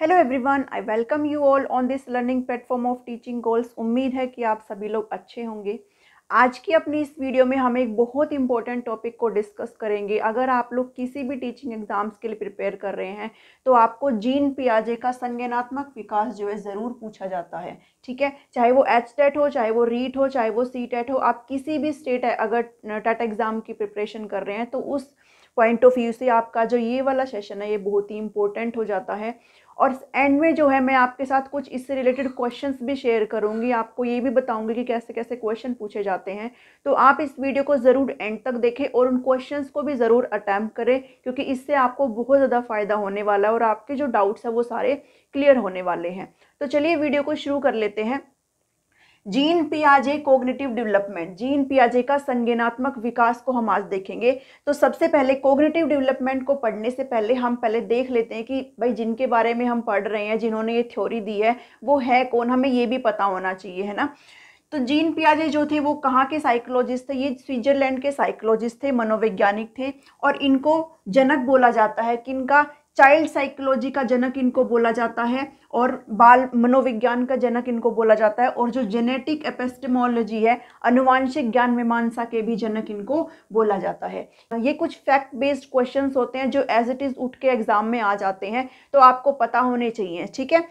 hello everyone I welcome you all on this learning platform of teaching goals उम्मीद है कि आप सभी लोग अच्छे होंगे आज की अपनी इस वीडियो में हम एक बहुत इंपॉर्टेंट टॉपिक को डिस्कस करेंगे अगर आप लोग किसी भी टीचिंग एग्ज़ाम्स के लिए प्रिपेयर कर रहे हैं तो आपको जीन पियाजे का संज्ञानात्मक विकास जो है ज़रूर पूछा जाता है ठीक है चाहे वो एच टेट हो चाहे वो रीट हो चाहे वो सी टेट हो आप किसी भी स्टेट अगर टेट एग्ज़ाम की प्रिपरेशन कर रहे हैं तो उस पॉइंट ऑफ व्यू से आपका जो ये वाला सेशन है ये बहुत ही इंपॉर्टेंट हो जाता है और एंड में जो है मैं आपके साथ कुछ इससे रिलेटेड क्वेश्चंस भी शेयर करूँगी आपको ये भी बताऊंगी कि कैसे कैसे क्वेश्चन पूछे जाते हैं तो आप इस वीडियो को ज़रूर एंड तक देखें और उन क्वेश्चंस को भी ज़रूर अटैम्प्ट करें क्योंकि इससे आपको बहुत ज़्यादा फ़ायदा होने वाला है और आपके जो डाउट्स हैं वो सारे क्लियर होने वाले हैं तो चलिए वीडियो को शुरू कर लेते हैं जीन पियाजे कोग्नेटिव डेवलपमेंट जीन पियाजे का संज्ञानात्मक विकास को हम आज देखेंगे तो सबसे पहले कोग्नेटिव डेवलपमेंट को पढ़ने से पहले हम पहले देख लेते हैं कि भाई जिनके बारे में हम पढ़ रहे हैं जिन्होंने ये थ्योरी दी है वो है कौन हमें ये भी पता होना चाहिए है ना तो जीन पियाजे जो थे वो कहाँ के साइकोलॉजिस्ट थे ये स्विट्जरलैंड के साइकोलॉजिस्ट थे मनोवैज्ञानिक थे और इनको जनक बोला जाता है कि इनका चाइल्ड साइकोलॉजी का जनक इनको बोला जाता है और बाल मनोविज्ञान का जनक इनको बोला जाता है और जो जेनेटिक एपेस्टेमोलॉजी है अनुवांशिक ज्ञान मीमांसा के भी जनक इनको बोला जाता है ये कुछ फैक्ट बेस्ड क्वेश्चंस होते हैं जो एज इट इज़ उठ के एग्ज़ाम में आ जाते हैं तो आपको पता होने चाहिए ठीक है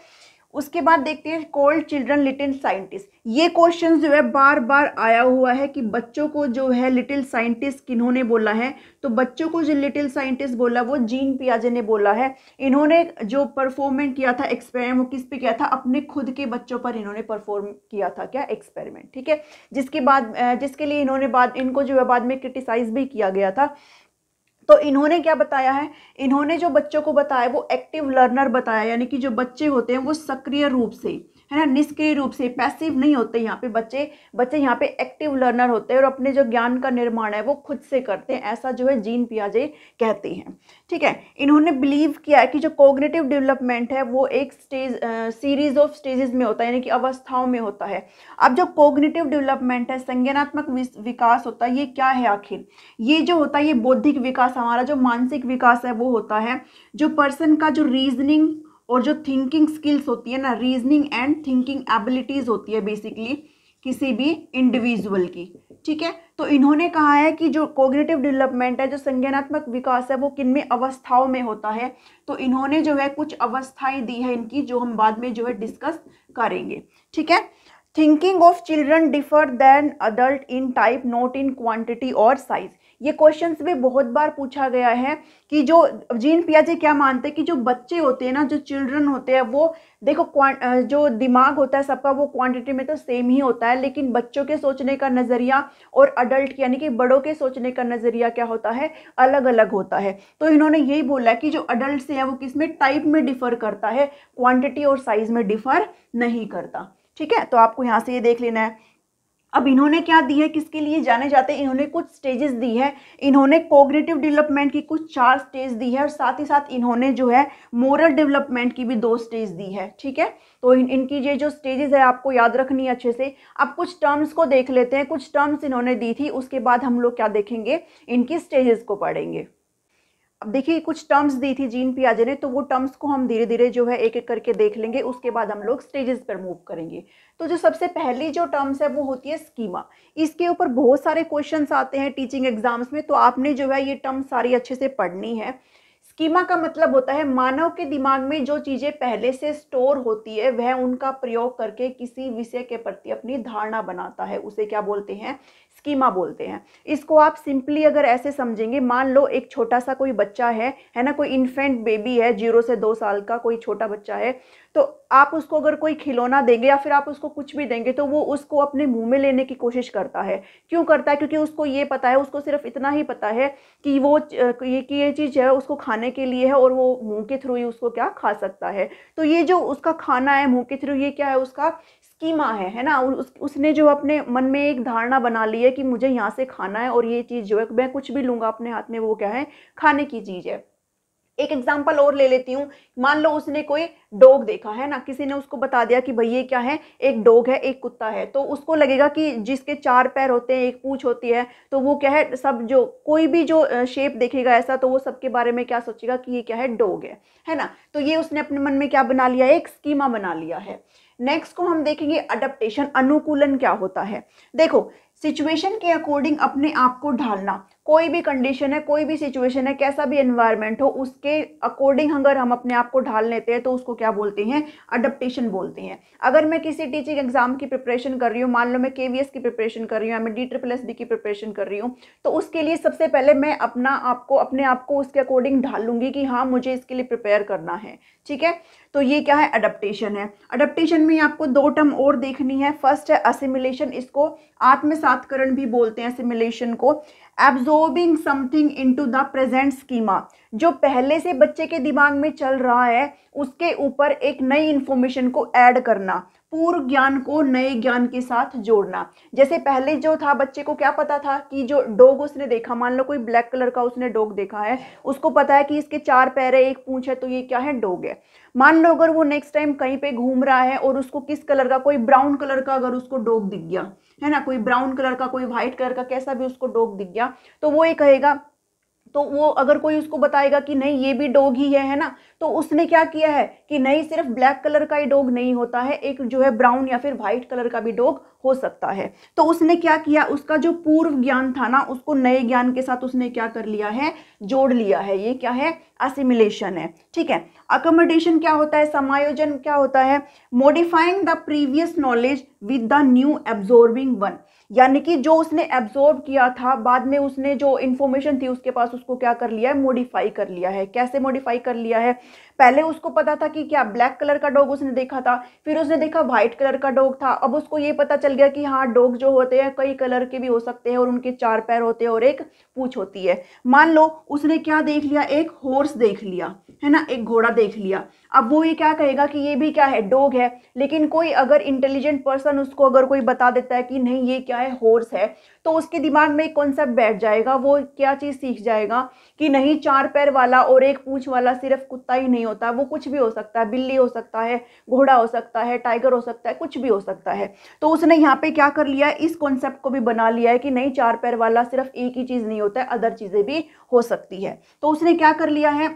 उसके बाद देखते हैं कोल्ड चिल्ड्रन लिटिल साइंटिस्ट ये क्वेश्चन जो है बार बार आया हुआ है कि बच्चों को जो है लिटिल साइंटिस्ट किन्होंने बोला है तो बच्चों को जो लिटिल साइंटिस्ट बोला वो जीन पियाजे ने बोला है इन्होंने जो परफॉर्मेंट किया था एक्सपेरिमेंट वो किस पे किया था अपने खुद के बच्चों पर इन्होंने परफॉर्म किया था क्या एक्सपेरिमेंट ठीक है जिसके बाद जिसके लिए इन्होंने बाद इनको जो है बाद में क्रिटिसाइज भी किया गया था तो इन्होंने क्या बताया है इन्होंने जो बच्चों को बताया वो एक्टिव लर्नर बताया यानी कि जो बच्चे होते हैं वो सक्रिय रूप से है ना निष्क्रिय रूप से पैसिव नहीं होते यहाँ पे बच्चे बच्चे यहाँ पे एक्टिव लर्नर होते हैं और अपने जो ज्ञान का निर्माण है वो खुद से करते हैं ऐसा जो है जीन पियाजे कहते हैं ठीक है इन्होंने बिलीव किया है कि जो कोग्नेटिव डेवलपमेंट है वो एक स्टेज सीरीज ऑफ स्टेजेस में होता है यानी कि अवस्थाओं में होता है अब जो कोग्नेटिव डेवलपमेंट है संज्ञानात्मक विकास होता है ये क्या है आखिर ये जो होता है ये बौद्धिक विकास हमारा जो मानसिक विकास है वो होता है जो पर्सन का जो रीजनिंग और जो थिंकिंग स्किल्स होती है ना रीजनिंग एंड थिंकिंग एबिलिटीज़ होती है बेसिकली किसी भी इंडिविजुअल की ठीक है तो इन्होंने कहा है कि जो कोग्रेटिव डेवलपमेंट है जो संज्ञानात्मक विकास है वो किन में अवस्थाओं में होता है तो इन्होंने जो है कुछ अवस्थाएं दी है इनकी जो हम बाद में जो है डिस्कस करेंगे ठीक है thinking of children differ than adult in type not in quantity और साइज ये क्वेश्चन भी बहुत बार पूछा गया है कि जो जीन जी क्या मानते हैं कि जो बच्चे होते हैं ना जो चिल्ड्रन होते हैं वो देखो जो दिमाग होता है सबका वो क्वांटिटी में तो सेम ही होता है लेकिन बच्चों के सोचने का नज़रिया और अडल्ट यानी कि बड़ों के सोचने का नज़रिया क्या होता है अलग अलग होता है तो इन्होंने यही बोला कि जो अडल्ट है वो किस में टाइप में डिफर करता है क्वान्टिटी और साइज में डिफर नहीं करता ठीक है तो आपको यहाँ से ये देख लेना है अब इन्होंने क्या दी है किसके लिए जाने जाते हैं इन्होंने कुछ स्टेजेस दी है इन्होंने कोग्रेटिव डेवलपमेंट की कुछ चार स्टेज दी है और साथ ही साथ इन्होंने जो है मोरल डेवलपमेंट की भी दो स्टेज दी है ठीक है तो इन इनकी ये जो स्टेजेस है आपको याद रखनी है अच्छे से अब कुछ टर्म्स को देख लेते हैं कुछ टर्म्स इन्होंने दी थी उसके बाद हम लोग क्या देखेंगे इनकी स्टेजेस को पढ़ेंगे अब देखिए कुछ टर्म्स दी थी जीन पियाजे ने तो वो टर्म्स को हम धीरे धीरे जो है एक एक करके देख लेंगे उसके बाद हम लोग स्टेजेस पर मूव करेंगे तो जो सबसे पहली जो टर्म्स है वो होती है स्कीमा इसके ऊपर बहुत सारे क्वेश्चन आते हैं टीचिंग एग्जाम्स में तो आपने जो है ये टर्म्स सारी अच्छे से पढ़नी है स्कीमा का मतलब होता है मानव के दिमाग में जो चीज़ें पहले से स्टोर होती है वह उनका प्रयोग करके किसी विषय के प्रति अपनी धारणा बनाता है उसे क्या बोलते हैं स्कीमा बोलते हैं इसको आप सिंपली अगर ऐसे समझेंगे मान लो एक छोटा सा कोई बच्चा है है ना कोई इन्फेंट बेबी है जीरो से दो साल का कोई छोटा बच्चा है तो आप उसको अगर कोई खिलौना देंगे या फिर आप उसको कुछ भी देंगे तो वो उसको अपने मुंह में लेने की कोशिश करता है क्यों करता है क्योंकि उसको ये पता है उसको सिर्फ इतना ही पता है कि वो ये कि ये चीज़ है उसको खाने खाने के लिए है और वो मुंह के थ्रू ही उसको क्या खा सकता है तो ये जो उसका खाना है मुंह के थ्रू ये क्या है उसका स्कीमा है है ना उस, उसने जो अपने मन में एक धारणा बना ली है कि मुझे यहाँ से खाना है और ये चीज़ जो है मैं कुछ भी लूँगा अपने हाथ में वो क्या है खाने की चीज़ है एक एग्जाम्पल और ले लेती हूँ मान लो उसने कोई डॉग देखा है ना किसी ने उसको बता दिया कि भाई ये क्या है एक डॉग है एक कुत्ता है तो उसको लगेगा कि जिसके चार पैर होते हैं एक पूछ होती है तो वो क्या है सब जो कोई भी जो शेप देखेगा ऐसा तो वो सबके बारे में क्या सोचेगा कि ये क्या है डोग है है ना तो ये उसने अपने मन में क्या बना लिया है एक स्कीमा बना लिया है नेक्स्ट को हम देखेंगे अडप्टेशन अनुकूलन क्या होता है देखो सिचुएशन के अकॉर्डिंग अपने आप को ढालना कोई भी कंडीशन है कोई भी सिचुएशन है कैसा भी एनवायरनमेंट हो उसके अकॉर्डिंग अगर हम अपने आप को ढाल लेते हैं तो उसको क्या बोलते हैं अडप्टेशन बोलते हैं अगर मैं किसी टीचिंग एग्जाम की प्रिपरेशन कर रही हूँ मान लो मैं के की प्रिपरेशन कर रही हूँ या मैं डी ट्रिपल एस बी की प्रिपरेशन कर रही हूँ तो उसके लिए सबसे पहले मैं अपना आपको अपने आप को उसके अकॉर्डिंग ढाल लूँगी कि हाँ मुझे इसके लिए प्रिपेयर करना है ठीक है तो ये क्या है अडप्टेशन है अडप्टेशन में आपको दो टर्म और देखनी है फर्स्ट है असिमिलेशन इसको आत्मसातकरण भी बोलते हैं असिमिलेशन को absorbing something into the present schema जो पहले से बच्चे के दिमाग में चल रहा है उसके ऊपर एक नई इन्फॉर्मेशन को ऐड करना पूर्व ज्ञान को नए ज्ञान के साथ जोड़ना जैसे पहले जो था बच्चे को क्या पता था कि जो डॉग उसने देखा मान लो कोई ब्लैक कलर का उसने डॉग देखा है उसको पता है कि इसके चार पैर है एक पूंछ है तो ये क्या है डॉग है मान लो अगर वो नेक्स्ट टाइम कहीं पे घूम रहा है और उसको किस कलर का कोई ब्राउन कलर का अगर उसको डॉग दिख गया है ना कोई ब्राउन कलर का कोई व्हाइट कलर का कैसा भी उसको डॉग दिख गया तो वो ये कहेगा तो वो अगर कोई उसको बताएगा कि नहीं ये भी डॉग ही है है ना तो उसने क्या किया है कि नहीं सिर्फ ब्लैक कलर का ही डॉग नहीं होता है एक जो है ब्राउन या फिर वाइट कलर का भी डॉग हो सकता है तो उसने क्या किया उसका जो पूर्व ज्ञान था ना उसको नए ज्ञान के साथ उसने क्या कर लिया है जोड़ लिया है ये क्या है असिमिलेशन है ठीक है अकोमोडेशन क्या होता है समायोजन क्या होता है modifying the previous knowledge with the new absorbing one यानी कि जो उसने एब्जॉर्ब किया था बाद में उसने जो इन्फॉर्मेशन थी उसके पास उसको क्या कर लिया है मॉडिफाई कर लिया है कैसे मॉडिफाई कर लिया है पहले उसको पता था कि क्या ब्लैक कलर का डॉग उसने देखा था फिर उसने देखा वाइट कलर का डॉग था अब उसको ये पता चल गया कि हाँ डॉग जो होते हैं कई कलर के भी हो सकते हैं और उनके चार पैर होते हैं और एक पूछ होती है मान लो उसने क्या देख लिया एक हॉर्स देख लिया है ना एक घोड़ा देख लिया अब वो ये क्या कहेगा कि ये भी क्या है डॉग है लेकिन कोई अगर इंटेलिजेंट पर्सन उसको अगर कोई बता देता है कि नहीं ये क्या है हॉर्स है तो उसके दिमाग में एक कॉन्सेप्ट बैठ जाएगा वो क्या चीज़ सीख जाएगा कि नहीं चार पैर वाला और एक पूँछ वाला सिर्फ कुत्ता ही नहीं होता वो कुछ भी हो सकता है बिल्ली हो सकता है घोड़ा हो सकता है टाइगर हो सकता है कुछ भी हो सकता है तो उसने यहाँ पर क्या कर लिया है इस कॉन्सेप्ट को भी बना लिया है कि नहीं चार पैर वाला सिर्फ एक ही चीज़ नहीं होता है अदर चीज़ें भी हो सकती है तो उसने क्या कर लिया है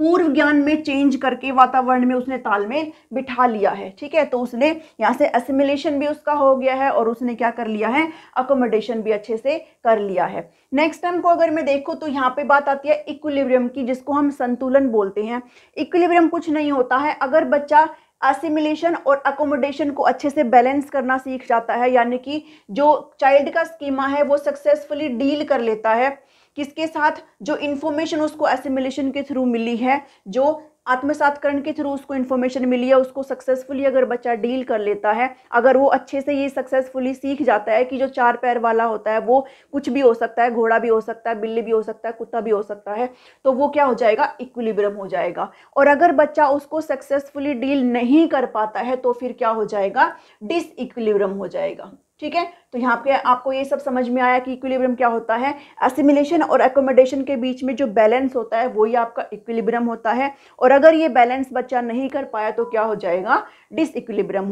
पूर्व ज्ञान में चेंज करके वातावरण में उसने तालमेल बिठा लिया है ठीक है तो उसने यहाँ से असिमिलेशन भी उसका हो गया है और उसने क्या कर लिया है अकोमोडेशन भी अच्छे से कर लिया है नेक्स्ट टाइम को अगर मैं देखूँ तो यहाँ पे बात आती है इक्विलिब्रियम की जिसको हम संतुलन बोलते हैं इक्विलिब्रियम कुछ नहीं होता है अगर बच्चा असिमिलेशन और अकोमोडेशन को अच्छे से बैलेंस करना सीख जाता है यानी कि जो चाइल्ड का स्कीमा है वो सक्सेसफुली डील कर लेता है किसके साथ जो इन्फॉर्मेशन उसको एसिमिलेशन के थ्रू मिली है जो आत्मसातकरण के थ्रू उसको इन्फॉर्मेशन मिली है उसको सक्सेसफुली अगर बच्चा डील कर लेता है अगर वो अच्छे से ये सक्सेसफुली सीख जाता है कि जो चार पैर वाला होता है वो कुछ भी हो सकता है घोड़ा भी हो सकता है बिल्ली भी हो सकता है कुत्ता भी हो सकता है तो वो क्या हो जाएगा इक्विलिब्रम हो जाएगा और अगर बच्चा उसको सक्सेसफुली डील नहीं कर पाता है तो फिर क्या हो जाएगा डिस हो जाएगा ठीक है तो यहाँ पे आपको ये सब समझ में आया कि इक्विलिब्रियम क्या होता है असिमिलेशन और एकोमोडेशन के बीच में जो बैलेंस होता है वही आपका इक्विलिब्रियम होता है और अगर ये बैलेंस बच्चा नहीं कर पाया तो क्या हो जाएगा डिस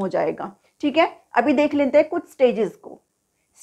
हो जाएगा ठीक है अभी देख लेते हैं कुछ स्टेजेस को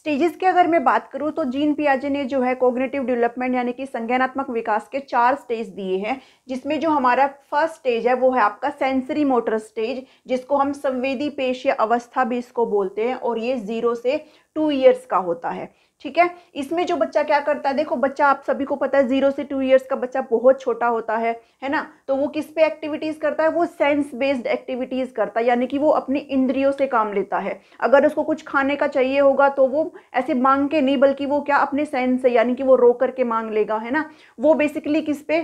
स्टेजेस की अगर मैं बात करूँ तो जीन पियाजे ने जो है कोग्नेटिव डेवलपमेंट यानी कि संज्ञानात्मक विकास के चार स्टेज दिए हैं जिसमें जो हमारा फर्स्ट स्टेज है वो है आपका सेंसरी मोटर स्टेज जिसको हम संवेदी पेशीय अवस्था भी इसको बोलते हैं और ये ज़ीरो से टू ईयर्स का होता है ठीक है इसमें जो बच्चा क्या करता है देखो बच्चा आप सभी को पता है जीरो से टू इयर्स का बच्चा बहुत छोटा होता है है ना तो वो किस पे एक्टिविटीज़ करता है वो सेंस बेस्ड एक्टिविटीज़ करता है यानी कि वो अपनी इंद्रियों से काम लेता है अगर उसको कुछ खाने का चाहिए होगा तो वो ऐसे मांग के नहीं बल्कि वो क्या अपने सेंस से यानी कि वो रो करके मांग लेगा है ना वो बेसिकली किस पे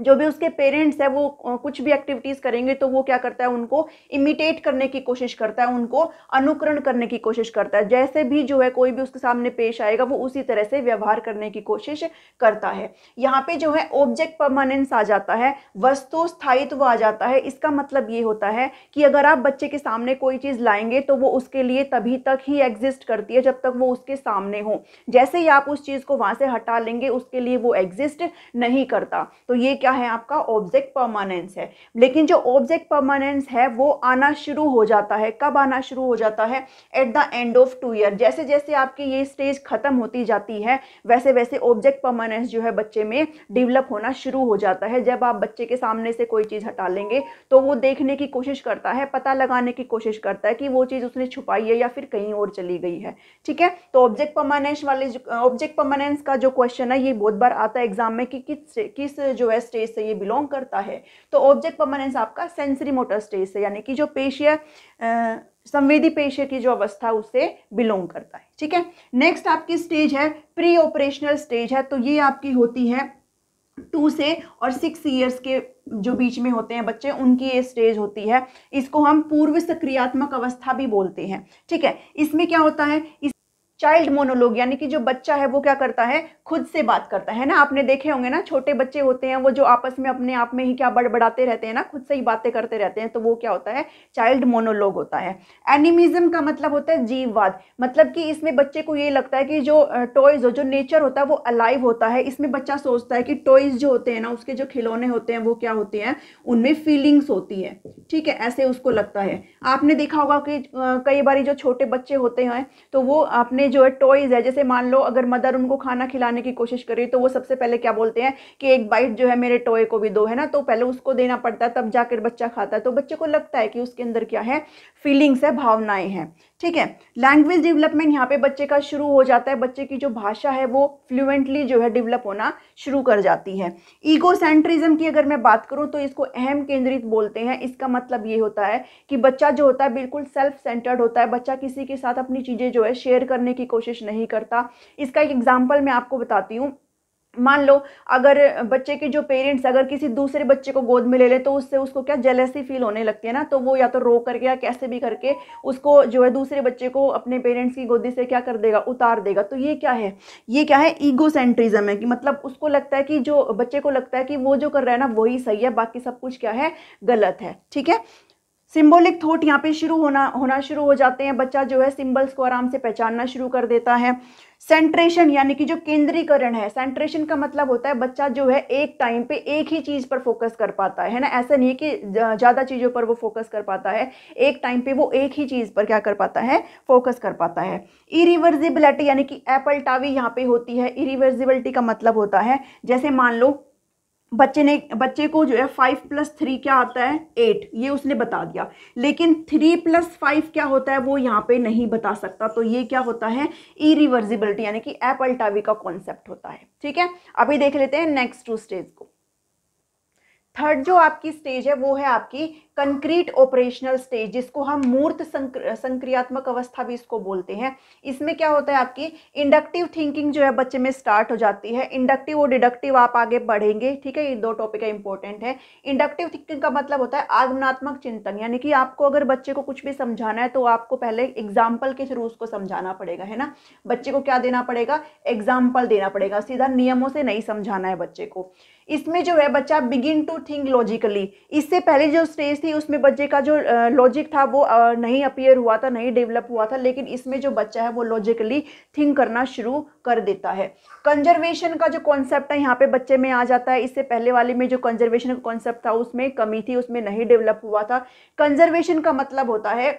जो भी उसके पेरेंट्स हैं वो कुछ भी एक्टिविटीज़ करेंगे तो वो क्या करता है उनको इमिटेट करने की कोशिश करता है उनको अनुकरण करने की कोशिश करता है जैसे भी जो है कोई भी उसके सामने पेश आएगा वो उसी तरह से व्यवहार करने की कोशिश करता है यहाँ पे जो है ऑब्जेक्ट परमानेंस आ जाता है वस्तु स्थायित्व आ जाता है इसका मतलब ये होता है कि अगर आप बच्चे के सामने कोई चीज़ लाएंगे तो वो उसके लिए तभी तक ही एग्जिस्ट करती है जब तक वो उसके सामने हो जैसे ही आप उस चीज़ को वहाँ से हटा लेंगे उसके लिए वो एग्जिस्ट नहीं करता तो ये क्या है आपका ऑब्जेक्ट परमानेंस है लेकिन जो ऑब्जेक्ट परमानेंस है वो आना शुरू हो जाता है कब आना शुरू हो जाता है at the end of two year जैसे जैसे आपकी ये स्टेज ख़त्म होती जाती है वैसे वैसे ऑब्जेक्ट परमानेंस जो है बच्चे में डिवेलप होना शुरू हो जाता है जब आप बच्चे के सामने से कोई चीज़ हटा लेंगे तो वो देखने की कोशिश करता है पता लगाने की कोशिश करता है कि वो चीज़ उसने छुपाई है या फिर कहीं और चली गई है ठीक है तो ऑब्जेक्ट परमानेंस वाले ऑब्जेक्ट परमानेंस का जो क्वेश्चन है ये बहुत बार आता है एग्जाम में कि किस किस जो है स्टेज से ये बिलोंग करता है तो ऑब्जेक्ट परमानेंस आपका सेंसरी मोटर स्टेज से यानी कि जो पेशीय संवेदी पेशिया की जो अवस्था उससे बिलोंग करता है ठीक है नेक्स्ट आपकी स्टेज है प्री ऑपरेशनल स्टेज है तो ये आपकी होती है टू से और सिक्स ईयर्स के जो बीच में होते हैं बच्चे उनकी ये स्टेज होती है इसको हम पूर्व सक्रियात्मक अवस्था भी बोलते हैं ठीक है इसमें क्या होता है इस चाइल्ड मोनोलॉग यानी कि जो बच्चा है वो क्या करता है खुद से बात करता है ना आपने देखे होंगे ना छोटे बच्चे होते हैं वो जो आपस में अपने आप में ही क्या बड़बड़ाते रहते हैं ना खुद से ही बातें करते रहते हैं तो वो क्या होता है चाइल्ड मोनोलॉग होता है एनिमिज्म का मतलब होता है जीववाद मतलब कि इसमें बच्चे को ये लगता है कि जो टॉयज़ हो जो नेचर होता है वो अलाइव होता है इसमें बच्चा सोचता है कि टॉयज़ जो होते हैं ना उसके जो खिलौने होते हैं वो क्या होते हैं उनमें फीलिंग्स होती है ठीक है ऐसे उसको लगता है आपने देखा होगा कि कई बार जो छोटे बच्चे होते हैं तो वो अपने जो है टॉयज़ है जैसे मान लो अगर मदर उनको खाना खिलाने की कोशिश करे तो वो सबसे पहले क्या बोलते हैं कि एक बाइट जो है मेरे टॉय को भी दो है ना तो पहले उसको देना पड़ता है तब जाकर बच्चा खाता है तो बच्चे को लगता है कि उसके अंदर क्या है फीलिंग्स है भावनाएं हैं ठीक है लैंग्वेज डेवलपमेंट यहाँ पे बच्चे का शुरू हो जाता है बच्चे की जो भाषा है वो फ्लुएंटली जो है डेवलप होना शुरू कर जाती है ईगो सेंट्रिज्म की अगर मैं बात करूँ तो इसको अहम केंद्रित बोलते हैं इसका मतलब ये होता है कि बच्चा जो होता है बिल्कुल सेल्फ सेंटर्ड होता है बच्चा किसी के साथ अपनी चीज़ें जो है शेयर करने की कोशिश नहीं करता इसका एक एग्जाम्पल मैं आपको बताती हूँ मान लो अगर बच्चे के जो पेरेंट्स अगर किसी दूसरे बच्चे को गोद में ले लें तो उससे उसको क्या जेलेसी फील होने लगती है ना तो वो या तो रो करके या कैसे भी करके उसको जो है दूसरे बच्चे को अपने पेरेंट्स की गोदी से क्या कर देगा उतार देगा तो ये क्या है ये क्या है ईगो सेंट्रिज्म है कि मतलब उसको लगता है कि जो बच्चे को लगता है कि वो जो कर रहा है ना वही सही है बाकी सब कुछ क्या है गलत है ठीक है सिंबॉलिक थॉट यहाँ पे शुरू होना होना शुरू हो जाते हैं बच्चा जो है सिंबल्स को आराम से पहचानना शुरू कर देता है सेंट्रेशन यानी कि जो केंद्रीकरण है सेंट्रेशन का मतलब होता है बच्चा जो है एक टाइम पे एक ही चीज़ पर फोकस कर पाता है ना ऐसा नहीं है कि ज़्यादा चीज़ों पर वो फोकस कर पाता है एक टाइम पे वो एक ही चीज़ पर क्या कर पाता है फोकस कर पाता है इरिवर्सिबिलिटी यानी कि एपल टावी यहाँ पे होती है इरिवर्सिबिलिटी का मतलब होता है जैसे मान लो बच्चे ने बच्चे को जो है फाइव प्लस थ्री क्या आता है एट ये उसने बता दिया लेकिन थ्री प्लस फाइव क्या होता है वो यहाँ पे नहीं बता सकता तो ये क्या होता है रिवर्सिबिलिटी यानी कि अल्टावी का कॉन्सेप्ट होता है ठीक है अभी देख लेते हैं नेक्स्ट टू स्टेज को थर्ड जो आपकी स्टेज है वो है आपकी कंक्रीट ऑपरेशनल स्टेज जिसको हम मूर्त संक्र, संक्रियात्मक अवस्था भी इसको बोलते हैं इसमें क्या होता है आपकी इंडक्टिव थिंकिंग जो है बच्चे में स्टार्ट हो जाती है इंडक्टिव और डिडक्टिव आप आगे बढ़ेंगे ठीक है ये दो टॉपिक इंपॉर्टेंट है इंडक्टिव थिंकिंग का मतलब होता है आगमनात्मक चिंतन यानी कि आपको अगर बच्चे को कुछ भी समझाना है तो आपको पहले एग्जाम्पल के थ्रू उसको समझाना पड़ेगा है ना बच्चे को क्या देना पड़ेगा एग्जाम्पल देना पड़ेगा सीधा नियमों से नहीं समझाना है बच्चे को इसमें जो है बच्चा बिगिन टू थिंक लॉजिकली इससे पहले जो स्टेज थी उसमें बच्चे का जो लॉजिक था वो नहीं अपियर हुआ था नहीं डेवलप हुआ था लेकिन इसमें जो बच्चा है वो लॉजिकली थिंक करना शुरू कर देता है कंजर्वेशन का जो कॉन्सेप्ट है यहाँ पे बच्चे में आ जाता है इससे पहले वाले में जो कंजर्वेशन का कॉन्सेप्ट था उसमें कमी थी उसमें नहीं डेवलप हुआ था कंजर्वेशन का मतलब होता है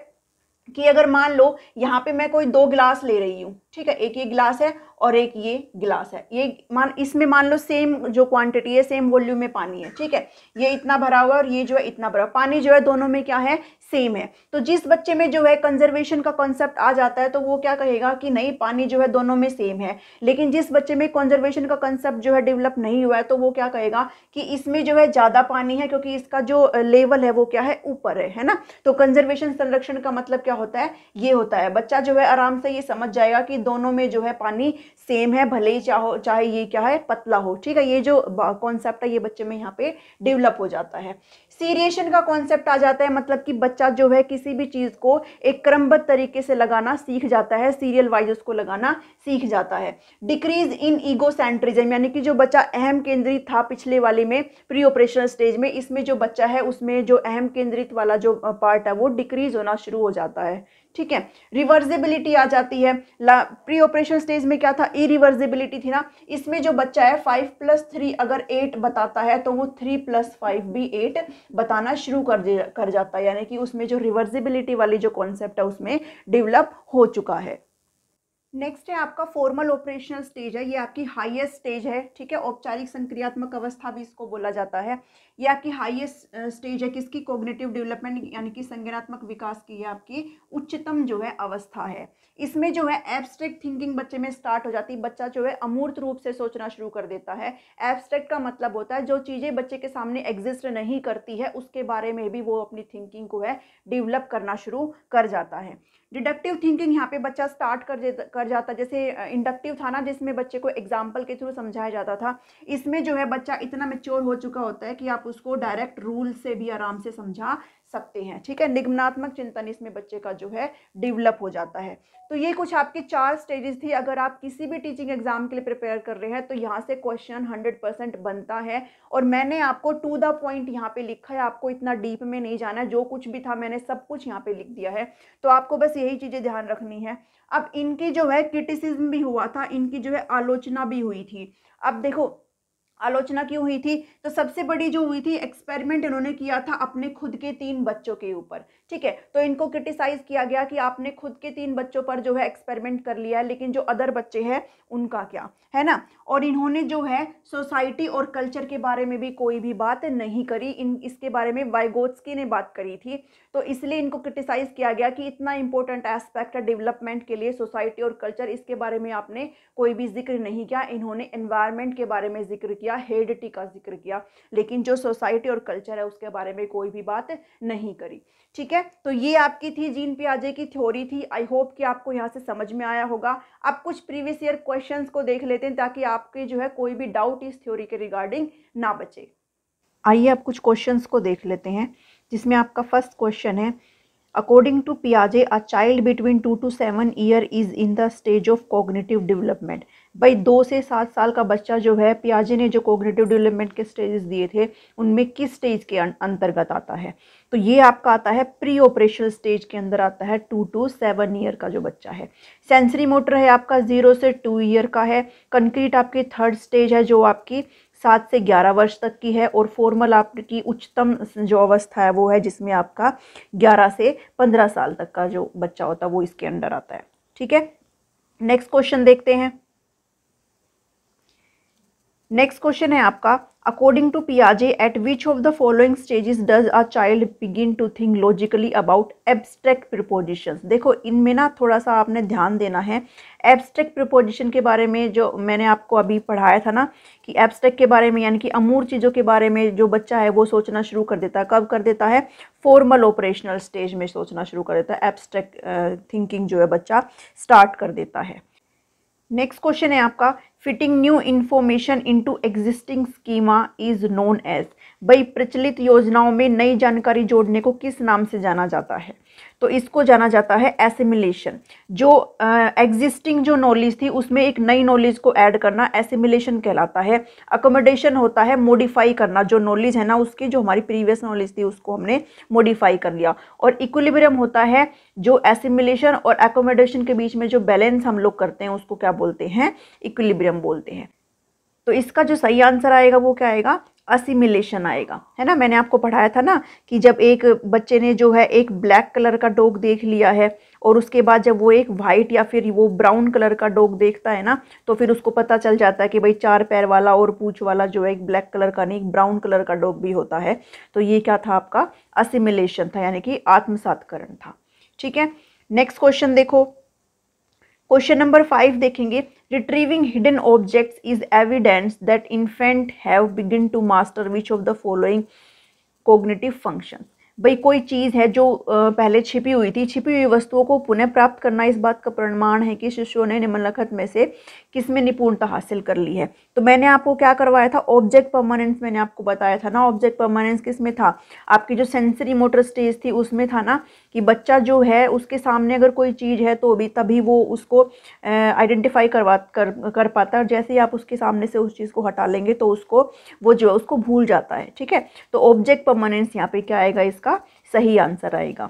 कि अगर मान लो यहाँ पे मैं कोई दो गिलास ले रही हूँ ठीक है एक ये गिलास है और एक ये गिलास है ये मान इसमें मान लो सेम जो क्वांटिटी है सेम वॉल्यूम में पानी है ठीक है ये इतना भरा हुआ है और ये जो है इतना भरा पानी जो है दोनों में क्या है सेम है तो जिस बच्चे में जो है कंजर्वेशन का कॉन्सेप्ट आ जाता है तो वो क्या कहेगा कि नहीं पानी जो है दोनों में सेम है लेकिन जिस बच्चे में कंजर्वेशन का कंसेप्ट जो है डेवलप नहीं हुआ है तो वो क्या कहेगा कि इसमें जो है ज़्यादा पानी है क्योंकि इसका जो लेवल है वो क्या है ऊपर है है ना तो कंजर्वेशन संरक्षण का मतलब क्या होता है ये होता है बच्चा जो है आराम से ये समझ जाएगा कि दोनों में जो है पानी सेम है भले ही चाहो चाहे ये क्या है पतला हो ठीक है ये जो कॉन्सेप्ट है ये बच्चे में यहाँ पे डेवलप हो जाता है सीरिएशन का कॉन्सेप्ट आ जाता है मतलब कि बच्चा बच्चा जो है किसी भी चीज़ को एक क्रमबद्ध तरीके से लगाना सीख जाता है सीरियल वाइज उसको लगाना सीख जाता है डिक्रीज इन ईगो सेंट्रिज्म यानी कि जो बच्चा अहम केंद्रित था पिछले वाले में प्री ऑपरेशन स्टेज में इसमें जो बच्चा है उसमें जो अहम केंद्रित वाला जो पार्ट है वो डिक्रीज होना शुरू हो जाता है ठीक है रिवर्जिबिलिटी आ जाती है प्री ऑपरेशन स्टेज में क्या था इरिवर्जिबिलिटी थी ना इसमें जो बच्चा है फाइव प्लस थ्री अगर एट बताता है तो वो थ्री प्लस फाइव भी एट बताना शुरू कर कर जाता है यानी कि उसमें जो रिवर्जिबिलिटी वाली जो कॉन्सेप्ट है उसमें डेवलप हो चुका है नेक्स्ट है आपका फॉर्मल ऑपरेशनल स्टेज है ये आपकी हाईएस्ट स्टेज है ठीक है औपचारिक संक्रियात्मक अवस्था भी इसको बोला जाता है ये आपकी हाईएस्ट स्टेज है किसकी कोग्नेटिव डेवलपमेंट यानी कि संज्ञानात्मक विकास की है आपकी उच्चतम जो है अवस्था है इसमें जो है एब्स्ट्रैक्ट थिंकिंग बच्चे में स्टार्ट हो जाती है बच्चा जो है अमूर्त रूप से सोचना शुरू कर देता है एब्स्ट्रैक्ट का मतलब होता है जो चीज़ें बच्चे के सामने एग्जिस्ट नहीं करती है उसके बारे में भी वो अपनी थिंकिंग को है डेवलप करना शुरू कर जाता है डिडक्टिव थिंकिंग यहाँ पे बच्चा स्टार्ट कर कर जाता जैसे इंडक्टिव था ना जिसमें बच्चे को एग्जाम्पल के थ्रू समझाया जाता था इसमें जो है बच्चा इतना मेच्योर हो चुका होता है कि आप उसको डायरेक्ट रूल से भी आराम से समझा सकते हैं ठीक है निगमनात्मक चिंतन इसमें बच्चे का जो है डेवलप हो जाता है तो ये कुछ आपकी चार स्टेजेस थी अगर आप किसी भी टीचिंग एग्जाम के लिए प्रिपेयर कर रहे हैं तो यहाँ से क्वेश्चन हंड्रेड परसेंट बनता है और मैंने आपको टू द पॉइंट यहाँ पे लिखा है आपको इतना डीप में नहीं जाना है जो कुछ भी था मैंने सब कुछ यहाँ पे लिख दिया है तो आपको बस यही चीज़ें ध्यान रखनी है अब इनकी जो है क्रिटिसिज्म भी हुआ था इनकी जो है आलोचना भी हुई थी अब देखो आलोचना क्यों हुई थी तो सबसे बड़ी जो हुई थी एक्सपेरिमेंट इन्होंने किया था अपने खुद के तीन बच्चों के ऊपर ठीक है तो इनको क्रिटिसाइज किया गया कि आपने खुद के तीन बच्चों पर जो है एक्सपेरिमेंट कर लिया है लेकिन जो अदर बच्चे हैं उनका क्या है ना और इन्होंने जो है सोसाइटी और कल्चर के बारे में भी कोई भी बात नहीं करी इन इसके बारे में वाइगोत्सकी ने बात करी थी तो इसलिए इनको क्रिटिसाइज किया गया कि इतना इंपॉर्टेंट एस्पेक्ट है डेवलपमेंट के लिए सोसाइटी और कल्चर इसके बारे में आपने कोई भी जिक्र नहीं किया इन्होंने इन्वायरमेंट के बारे में जिक्र किया हेडटी का जिक्र किया लेकिन जो सोसाइटी और कल्चर है उसके बारे में कोई भी बात नहीं करी ठीक है है तो ये आपकी थी जीन पियाजे की थ्योरी थी आई होप कि आपको यहाँ से समझ में आया होगा अब कुछ प्रीवियस ईयर क्वेश्चंस को देख लेते हैं ताकि आपके जो है कोई भी डाउट इस थ्योरी के रिगार्डिंग ना बचे आइए आप कुछ क्वेश्चंस को देख लेते हैं जिसमें आपका फर्स्ट क्वेश्चन है अकॉर्डिंग टू पियाजे a child between two to seven year is in the stage of cognitive development भाई दो से सात साल का बच्चा जो है पियाजे ने जो कॉग्नेटिव डेवलपमेंट के स्टेजेस दिए थे उनमें किस स्टेज के अं-, अंतर्गत आता है तो ये आपका आता है प्री ऑपरेशनल स्टेज के अंदर आता है टू टू सेवन ईयर का जो बच्चा है सेंसरी मोटर है आपका ज़ीरो से टू ईयर का है कंक्रीट आपकी थर्ड स्टेज है जो आपकी सात से ग्यारह वर्ष तक की है और फॉर्मल आपकी उच्चतम जो अवस्था है वो है जिसमें आपका ग्यारह से पंद्रह साल तक का जो बच्चा होता है वो इसके अंडर आता है ठीक है नेक्स्ट क्वेश्चन देखते हैं नेक्स्ट क्वेश्चन है आपका अकॉर्डिंग टू पियाजे at which of the following stages does a child begin to think logically about abstract proposition देखो इनमें ना थोड़ा सा आपने ध्यान देना है एब्स्ट्रैक्ट प्रिपोजिशन के बारे में जो मैंने आपको अभी पढ़ाया था ना कि एब्स्ट्रैक्ट के बारे में यानी कि अमूर चीज़ों के बारे में जो बच्चा है वो सोचना शुरू कर देता है कब कर देता है फॉर्मल ऑपरेशनल स्टेज में सोचना शुरू कर देता है एब्स्ट्रैक्ट थिंकिंग जो है बच्चा स्टार्ट कर देता है नेक्स्ट क्वेश्चन है आपका Fitting new information into existing schema is known as भाई प्रचलित योजनाओं में नई जानकारी जोड़ने को किस नाम से जाना जाता है तो इसको जाना जाता है एसिमिलेशन जो एग्जिस्टिंग uh, जो नॉलेज थी उसमें एक नई नॉलेज को ऐड करना एसिमिलेशन कहलाता है अकोमोडेशन होता है मॉडिफाई करना जो नॉलेज है ना उसकी जो हमारी प्रीवियस नॉलेज थी उसको हमने मॉडिफाई कर लिया और इक्विलिब्रियम होता है जो एसिमिलेशन और एकोमोडेशन के बीच में जो बैलेंस हम लोग करते हैं उसको क्या बोलते हैं इक्विलिब्रियम बोलते हैं तो इसका जो सही आंसर आएगा वो क्या आएगा असिमिलेशन आएगा है ना मैंने आपको पढ़ाया था ना कि जब एक बच्चे ने जो है एक ब्लैक कलर का डॉग देख लिया है और उसके बाद जब वो एक वाइट या फिर वो ब्राउन कलर का डॉग देखता है ना तो फिर उसको पता चल जाता है कि भाई चार पैर वाला और पूछ वाला जो है एक ब्लैक कलर का नहीं एक ब्राउन कलर का डॉग भी होता है तो ये क्या था आपका असिमिलेशन था यानी कि आत्मसात्करण था ठीक है नेक्स्ट क्वेश्चन देखो क्वेश्चन नंबर फाइव देखेंगे retrieving hidden objects is evidence that infant have begin to master which of the following cognitive function भाई कोई चीज़ है जो पहले छिपी हुई थी छिपी हुई वस्तुओं को पुनः प्राप्त करना इस बात का प्रमाण है कि शिष्यों ने निम्नलिखित में से किस में निपुणता हासिल कर ली है तो मैंने आपको क्या करवाया था ऑब्जेक्ट परमानेंस मैंने आपको बताया था ना ऑब्जेक्ट परमानेंस किस में था आपकी जो सेंसरी मोटर स्टेज थी उसमें था ना कि बच्चा जो है उसके सामने अगर कोई चीज़ है तो भी तभी वो उसको आइडेंटिफाई करवा कर कर पाता है जैसे ही आप उसके सामने से उस चीज़ को हटा लेंगे तो उसको वो जो है उसको भूल जाता है ठीक है तो ऑब्जेक्ट परमानेंस यहाँ पर क्या आएगा इसका आपका सही आंसर आएगा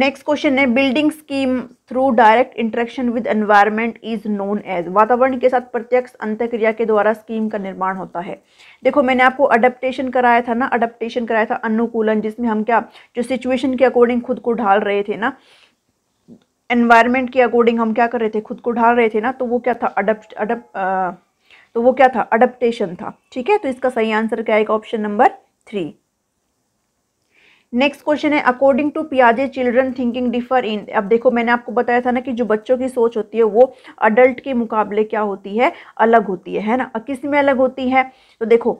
नेक्स्ट क्वेश्चन है building scheme through direct interaction with environment is known as वातावरण के साथ प्रत्यक्ष अंतक्रिया के द्वारा स्कीम का निर्माण होता है देखो मैंने आपको अडेप्टेशन कराया था ना अडेप्टेशन कराया था अनुकूलन जिसमें हम क्या जो सिचुएशन के अकॉर्डिंग खुद को ढाल रहे थे ना एनवायरमेंट के अकॉर्डिंग हम क्या कर रहे थे खुद को ढाल रहे थे ना तो वो क्या था अडप्ट अडप तो वो क्या था अडप्टेशन था ठीक है तो इसका सही आंसर क्या आएगा option number three next question है अकॉर्डिंग टू पियाजे चिल्ड्रन थिंकिंग डिफर इन अब देखो मैंने आपको बताया था ना कि जो बच्चों की सोच होती है वो अडल्ट के मुकाबले क्या होती है अलग होती है है ना किस में अलग होती है तो देखो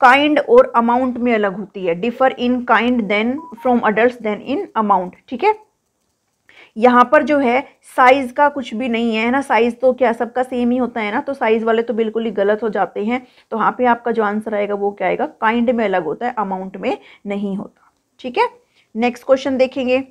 काइंड और अमाउंट में अलग होती है differ in kind than from adult than in amount ठीक है यहाँ पर जो है साइज़ का कुछ भी नहीं है ना साइज़ तो क्या सबका सेम ही होता है ना तो साइज़ वाले तो बिल्कुल ही गलत हो जाते हैं तो यहाँ पे आपका जो आंसर आएगा वो क्या आएगा काइंड में अलग होता है अमाउंट में नहीं होता ठीक है नेक्स्ट क्वेश्चन देखेंगे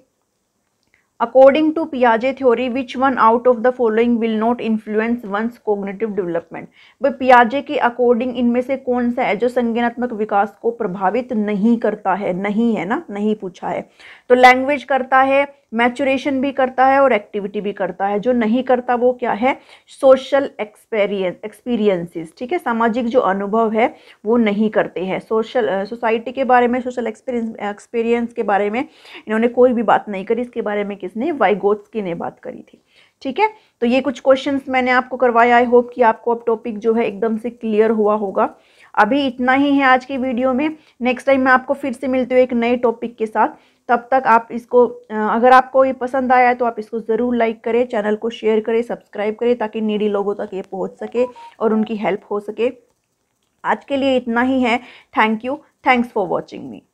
अकॉर्डिंग टू पियाजे theory which one out of the following will not influence one's cognitive development भाई पियाजे के अकॉर्डिंग इनमें से कौन सा है जो संज्ञानात्मक विकास को प्रभावित नहीं करता है नहीं है ना नहीं पूछा है तो लैंग्वेज करता है मैचुरेशन भी करता है और एक्टिविटी भी करता है जो नहीं करता वो क्या है सोशल एक्सपेरियंस एक्सपीरियंसिस ठीक है सामाजिक जो अनुभव है वो नहीं करते हैं सोशल सोसाइटी के बारे में सोशल एक्सपीरियंस एक्सपीरियंस के बारे में इन्होंने कोई भी बात नहीं करी इसके बारे में किसने वाइगोत्सकी ने बात करी थी ठीक है तो ये कुछ क्वेश्चन मैंने आपको करवाया आई होप कि आपको अब टॉपिक जो है एकदम से क्लियर हुआ होगा अभी इतना ही है आज की वीडियो में नेक्स्ट टाइम मैं आपको फिर से मिलती हूँ एक नए टॉपिक के साथ तब तक आप इसको अगर आपको ये पसंद आया है तो आप इसको ज़रूर लाइक करें चैनल को शेयर करें सब्सक्राइब करें ताकि नीडी लोगों तक ये पहुँच सके और उनकी हेल्प हो सके आज के लिए इतना ही है thank you thanks for watching me